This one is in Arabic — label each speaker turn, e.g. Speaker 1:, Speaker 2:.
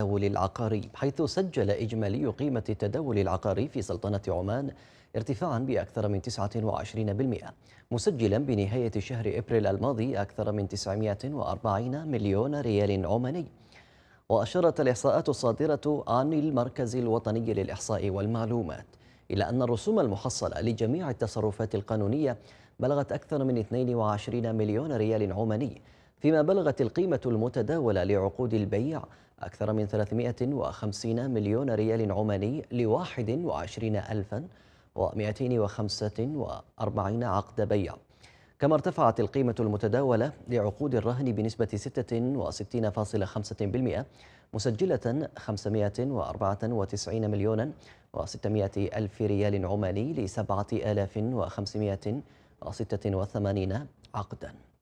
Speaker 1: التداول العقاري حيث سجل إجمالي قيمة التداول العقاري في سلطنة عمان ارتفاعا بأكثر من 29% مسجلا بنهاية شهر إبريل الماضي أكثر من 940 مليون ريال عماني وأشارت الإحصاءات الصادرة عن المركز الوطني للإحصاء والمعلومات إلى أن الرسوم المحصلة لجميع التصرفات القانونية بلغت أكثر من 22 مليون ريال عماني فيما بلغت القيمة المتداولة لعقود البيع أكثر من 350 مليون ريال عماني ل 21 ألفا و245 عقد بيع كما ارتفعت القيمة المتداولة لعقود الرهن بنسبة 66.5% مسجلة 594 مليونا و600 ألف ريال عماني ل 7586 عقداً